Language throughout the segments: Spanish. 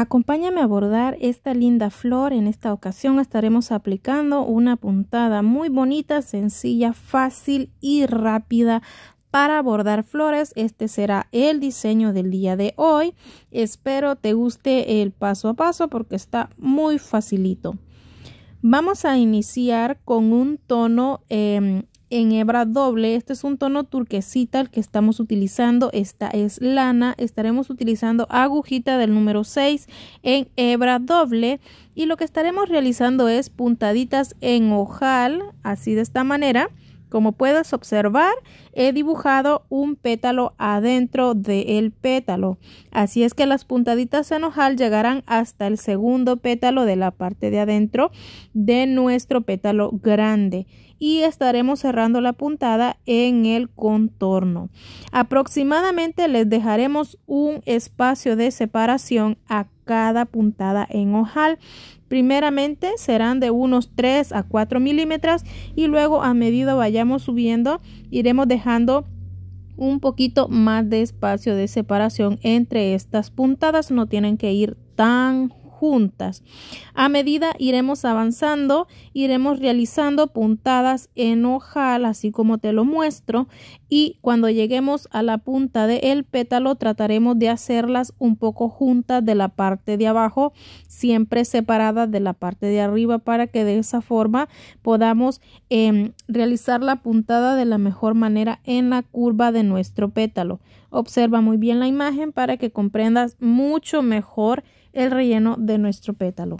Acompáñame a bordar esta linda flor. En esta ocasión estaremos aplicando una puntada muy bonita, sencilla, fácil y rápida para bordar flores. Este será el diseño del día de hoy. Espero te guste el paso a paso porque está muy facilito. Vamos a iniciar con un tono em, en hebra doble. Este es un tono turquesita el que estamos utilizando. Esta es lana. Estaremos utilizando agujita del número 6 en hebra doble. Y lo que estaremos realizando es puntaditas en ojal, así de esta manera. Como puedes observar, he dibujado un pétalo adentro del pétalo, así es que las puntaditas en ojal llegarán hasta el segundo pétalo de la parte de adentro de nuestro pétalo grande y estaremos cerrando la puntada en el contorno. Aproximadamente les dejaremos un espacio de separación a cada puntada en ojal Primeramente serán de unos 3 a 4 milímetros y luego a medida vayamos subiendo iremos dejando un poquito más de espacio de separación entre estas puntadas. No tienen que ir tan juntas. A medida iremos avanzando, iremos realizando puntadas en ojal, así como te lo muestro, y cuando lleguemos a la punta del pétalo trataremos de hacerlas un poco juntas de la parte de abajo, siempre separadas de la parte de arriba para que de esa forma podamos em, realizar la puntada de la mejor manera en la curva de nuestro pétalo. Observa muy bien la imagen para que comprendas mucho mejor el relleno de nuestro pétalo.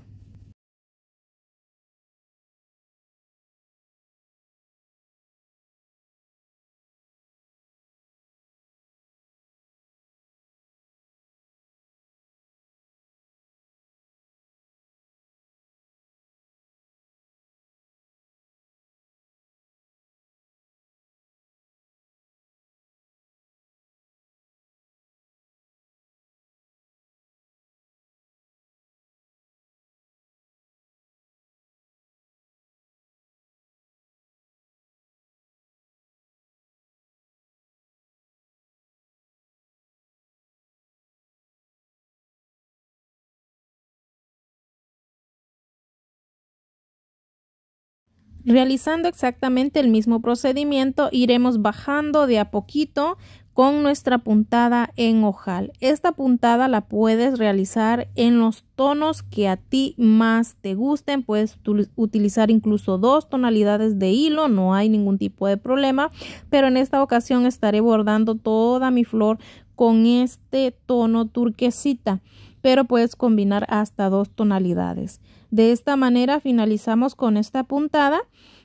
Realizando exactamente el mismo procedimiento, iremos bajando de a poquito con nuestra puntada en ojal. Esta puntada la puedes realizar en los tonos que a ti más te gusten. Puedes utilizar incluso dos tonalidades de hilo, no hay ningún tipo de problema. Pero en esta ocasión estaré bordando toda mi flor con este tono turquesita pero puedes combinar hasta dos tonalidades. De esta manera finalizamos con esta puntada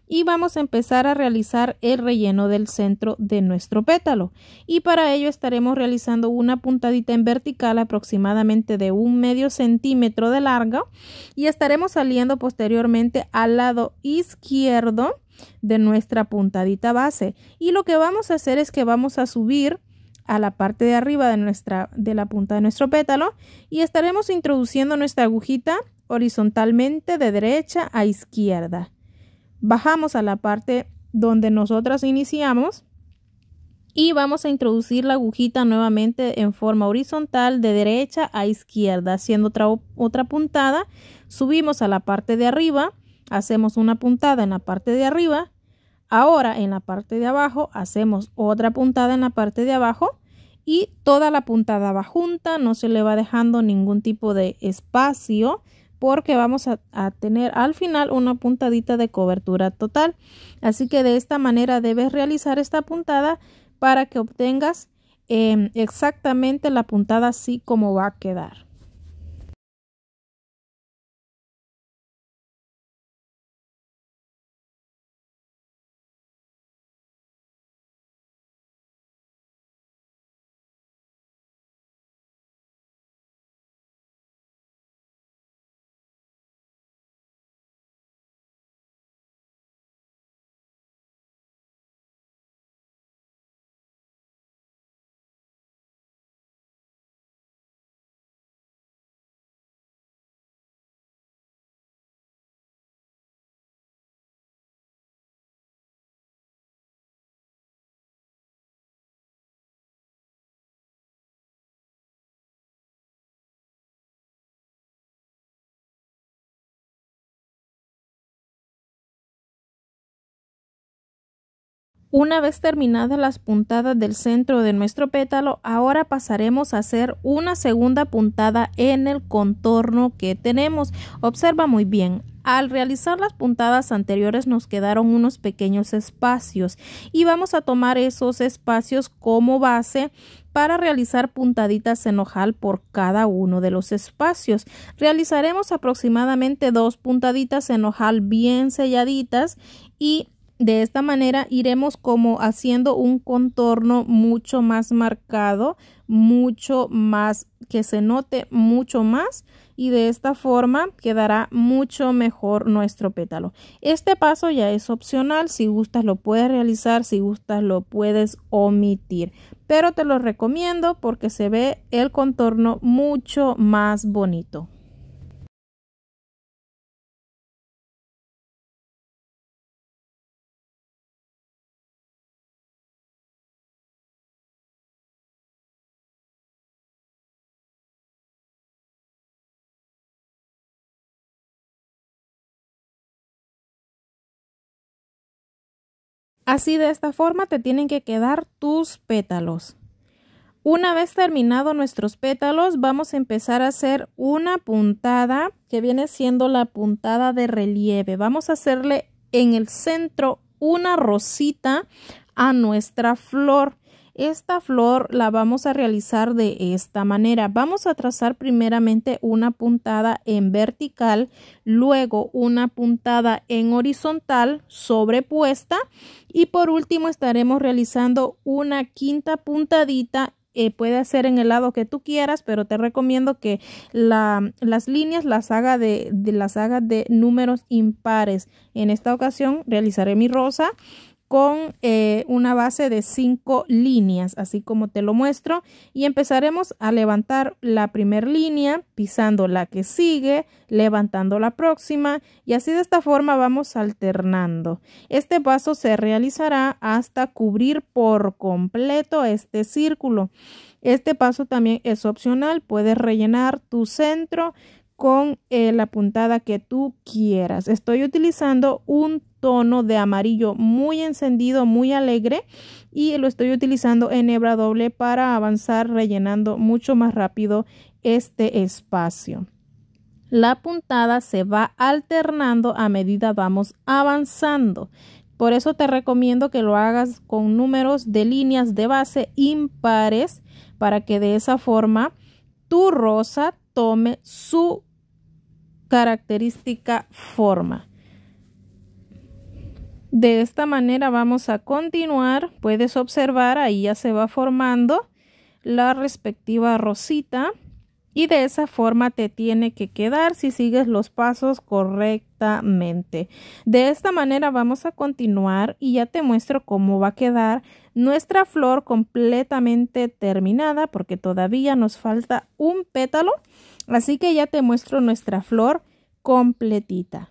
y vamos a empezar a realizar el relleno del centro de nuestro pétalo y para ello estaremos realizando una puntadita en vertical aproximadamente de un medio centímetro de largo y estaremos saliendo posteriormente al lado izquierdo de nuestra puntadita base y lo que vamos a hacer es que vamos a subir a la parte de arriba de, nuestra, de la punta de nuestro pétalo y estaremos introduciendo nuestra agujita horizontalmente de derecha a izquierda. Bajamos a la parte donde nosotras iniciamos y vamos a introducir la agujita nuevamente en forma horizontal de derecha a izquierda haciendo otra, otra puntada subimos a la parte de arriba hacemos una puntada en la parte de arriba Ahora en la parte de abajo hacemos otra puntada en la parte de abajo y toda la puntada va junta, no se le va dejando ningún tipo de espacio porque vamos a, tener al final una puntadita de cobertura total. Así que de esta manera debes realizar esta puntada para que obtengas em, exactamente la puntada así como va a quedar. Una vez terminadas las puntadas del centro de nuestro pétalo, ahora pasaremos a hacer una segunda puntada en el contorno que tenemos. Observa muy bien, al realizar las puntadas anteriores nos quedaron unos pequeños espacios y vamos a tomar esos espacios como base para realizar puntaditas en ojal por cada uno de los espacios. Realizaremos aproximadamente dos puntaditas en ojal bien selladitas y de esta manera iremos como haciendo un contorno mucho más marcado, mucho más que se note mucho más y de esta forma quedará mucho mejor nuestro pétalo. Este paso ya es opcional, si gustas lo puedes realizar, si gustas lo puedes omitir, pero te lo recomiendo porque se ve el contorno mucho más bonito. Así de esta forma te tienen que quedar tus pétalos. Una vez terminado nuestros pétalos, vamos a empezar a hacer una puntada que viene siendo la puntada de relieve. Vamos a hacerle en el centro una rosita a nuestra flor esta flor la vamos a realizar de esta manera. Vamos a trazar primeramente una puntada en vertical, luego una puntada en horizontal sobrepuesta y por último estaremos realizando una quinta puntadita eh, puede hacer en el lado que tú quieras, pero te recomiendo que las líneas las haga las haga de números impares. En esta ocasión realizaré mi rosa con eh, una base de cinco líneas, así como te lo muestro. Y empezaremos a levantar la primera línea, pisando la que sigue, levantando la próxima y así de esta forma vamos alternando. Este paso se realizará hasta cubrir por completo este círculo. Este paso también es opcional, puedes rellenar tu centro con eh, la puntada que tú quieras. Estoy utilizando un tono de amarillo muy encendido, muy alegre y lo estoy utilizando en hebra doble para avanzar rellenando mucho más rápido este espacio. La puntada se va alternando a medida vamos avanzando. Por eso te recomiendo que lo hagas con números de líneas de base impares para que de esa forma tu rosa tome su característica forma. De esta manera vamos a continuar. Puedes observar, ahí ya se va formando la respectiva rosita y de esa forma te tiene que quedar si sigues los pasos correctamente. De esta manera vamos a continuar y ya te muestro cómo va a quedar nuestra flor completamente terminada porque todavía nos falta un pétalo. Así que ya te muestro nuestra flor completita.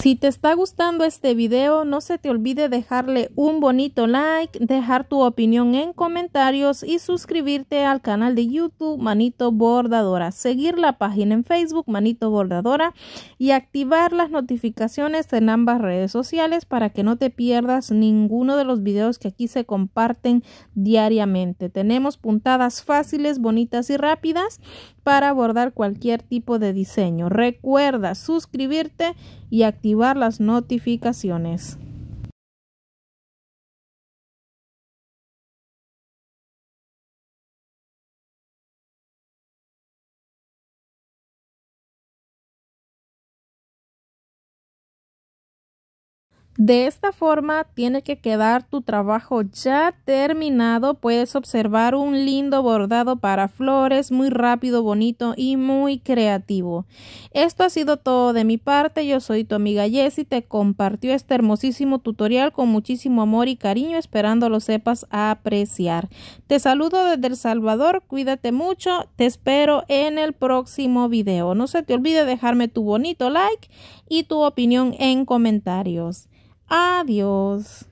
Si te está gustando este video, no se te olvide dejarle un bonito like, dejar tu opinión en comentarios y suscribirte al canal de YouTube Manito Bordadora, seguir la página en Facebook Manito Bordadora y activar las notificaciones en ambas redes sociales para que no te pierdas ninguno de los videos que aquí se comparten diariamente. Tenemos puntadas fáciles, bonitas y rápidas para abordar cualquier tipo de diseño. Recuerda suscribirte y activar las notificaciones. De esta forma tiene que quedar tu trabajo ya terminado. Puedes observar un lindo bordado para flores, muy rápido, bonito y muy creativo. Esto ha sido todo de mi parte. Yo soy tu amiga Jessy, Te compartió este hermosísimo tutorial con muchísimo amor y cariño, esperando lo sepas apreciar. Te saludo desde El Salvador. Cuídate mucho. Te espero en el próximo video. No se te olvide dejarme tu bonito like y tu opinión en comentarios. Adiós.